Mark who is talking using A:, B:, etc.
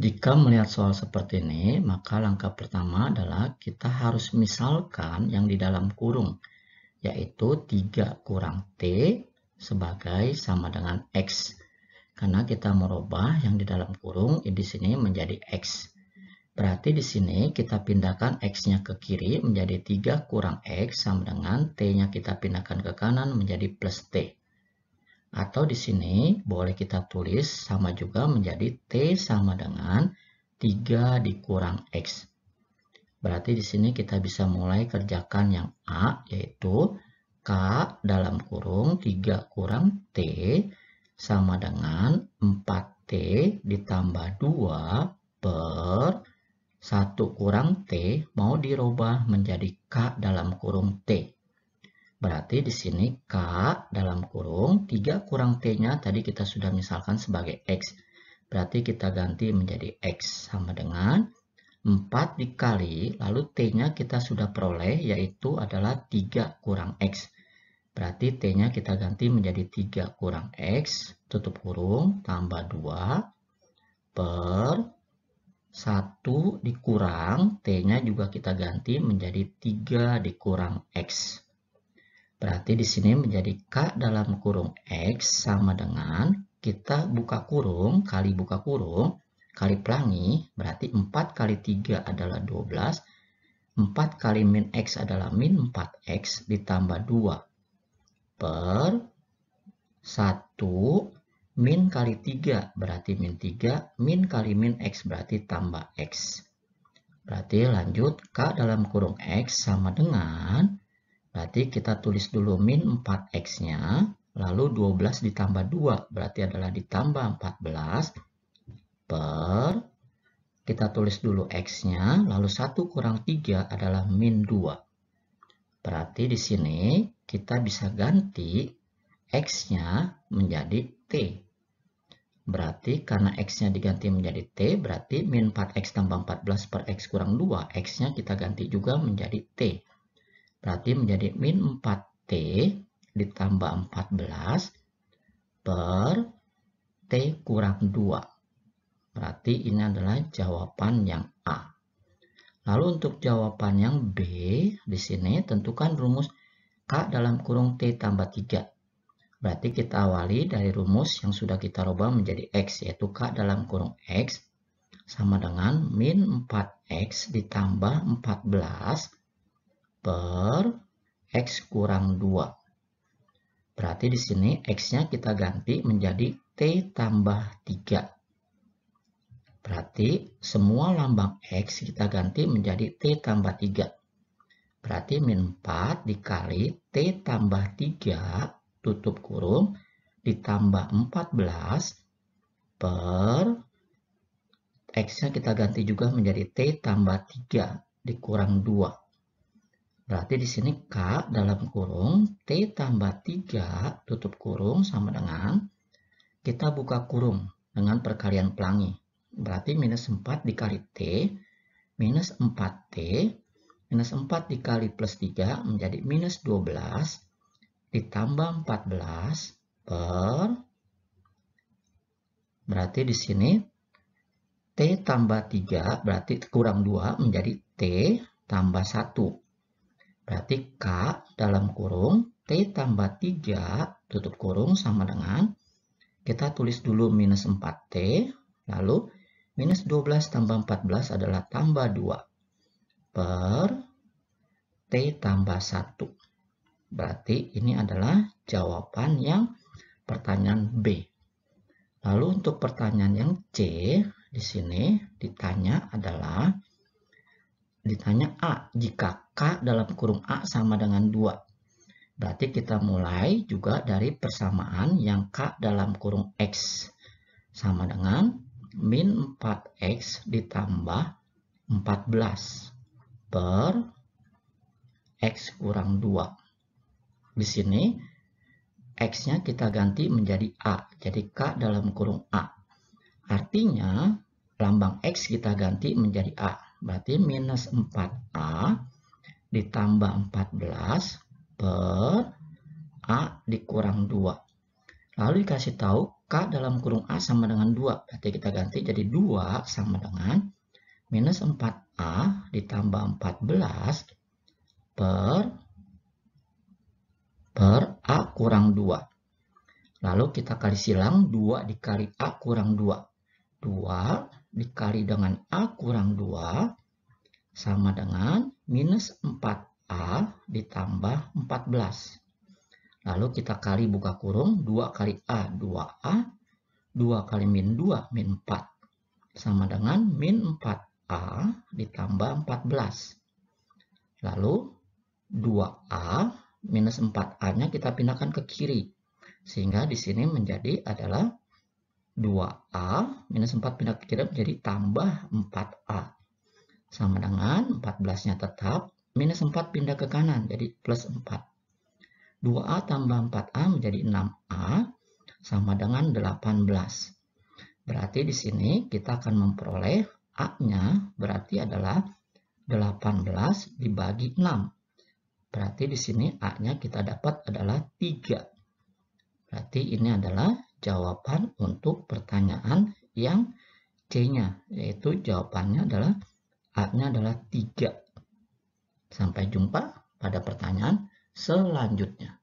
A: Jika melihat soal seperti ini, maka langkah pertama adalah kita harus misalkan yang di dalam kurung, yaitu 3 kurang T sebagai sama dengan X. Karena kita merubah yang di dalam kurung di sini menjadi X. Berarti di sini kita pindahkan X-nya ke kiri menjadi 3 kurang X sama dengan T-nya kita pindahkan ke kanan menjadi plus T. Atau di sini boleh kita tulis sama juga menjadi T sama dengan 3 dikurang X. Berarti di sini kita bisa mulai kerjakan yang A yaitu K dalam kurung 3 kurang T sama dengan 4T ditambah 2 per 1 kurang T mau dirubah menjadi K dalam kurung T. Berarti di sini K dalam kurung 3 kurang T-nya tadi kita sudah misalkan sebagai X. Berarti kita ganti menjadi X sama dengan 4 dikali, lalu T-nya kita sudah peroleh yaitu adalah 3 kurang X. Berarti T-nya kita ganti menjadi 3 kurang X, tutup kurung, tambah 2, per 1 dikurang, T-nya juga kita ganti menjadi 3 dikurang X. Berarti di sini menjadi K dalam kurung X sama dengan kita buka kurung kali buka kurung kali pelangi berarti 4 kali 3 adalah 12. 4 kali min X adalah min 4X ditambah 2 per 1 min kali 3 berarti min 3 min kali min X berarti tambah X. Berarti lanjut K dalam kurung X sama dengan Berarti kita tulis dulu min 4x-nya, lalu 12 ditambah 2, berarti adalah ditambah 14 per, kita tulis dulu x-nya, lalu 1 kurang 3 adalah min 2. Berarti di sini kita bisa ganti x-nya menjadi t. Berarti karena x-nya diganti menjadi t, berarti min 4x tambah 14 per x kurang 2, x-nya kita ganti juga menjadi t. Berarti menjadi min 4T ditambah 14 per T kurang 2. Berarti ini adalah jawaban yang A. Lalu untuk jawaban yang B, di sini tentukan rumus K dalam kurung T tambah 3. Berarti kita awali dari rumus yang sudah kita rubah menjadi X, yaitu K dalam kurung X sama dengan min 4X ditambah 14 per X kurang 2. Berarti di sini X-nya kita ganti menjadi T tambah 3. Berarti semua lambang X kita ganti menjadi T tambah 3. Berarti min 4 dikali T tambah 3 tutup kurung ditambah 14 per X-nya kita ganti juga menjadi T tambah 3 dikurang 2. Berarti di sini K dalam kurung T tambah 3 tutup kurung sama dengan kita buka kurung dengan perkalian pelangi. Berarti minus 4 dikali T minus 4T minus 4 dikali plus 3 menjadi minus 12 ditambah 14 per berarti di sini T tambah 3 berarti kurang 2 menjadi T tambah 1 Berarti K dalam kurung T tambah 3 tutup kurung sama dengan kita tulis dulu minus 4T lalu minus 12 tambah 14 adalah tambah 2 per T tambah 1. Berarti ini adalah jawaban yang pertanyaan B. Lalu untuk pertanyaan yang C di sini ditanya adalah Ditanya A, jika K dalam kurung A sama dengan 2. Berarti kita mulai juga dari persamaan yang K dalam kurung X. Sama dengan min 4X ditambah 14 per X kurang 2. Di sini X-nya kita ganti menjadi A, jadi K dalam kurung A. Artinya lambang X kita ganti menjadi A. Berarti minus 4A ditambah 14 per A dikurang 2. Lalu dikasih tahu K dalam kurung A sama dengan 2. Berarti kita ganti jadi 2 sama dengan minus 4A ditambah 14 per per A kurang 2. Lalu kita kali silang 2 dikali A kurang 2. 2 dikali dengan A kurang 2 sama dengan minus 4A ditambah 14. Lalu kita kali buka kurung 2 kali A 2A 2 kali min 2 min 4 sama dengan min 4A ditambah 14. Lalu 2A minus 4A-nya kita pindahkan ke kiri. Sehingga di sini menjadi adalah 2A minus 4 pindah ke kiri menjadi tambah 4A. Sama dengan 14-nya tetap, minus 4 pindah ke kanan jadi plus 4. 2A tambah 4A menjadi 6A sama dengan 18. Berarti di sini kita akan memperoleh A-nya berarti adalah 18 dibagi 6. Berarti di sini A-nya kita dapat adalah 3. Berarti ini adalah jawaban untuk pertanyaan yang C-nya, yaitu jawabannya adalah A-nya adalah 3. Sampai jumpa pada pertanyaan selanjutnya.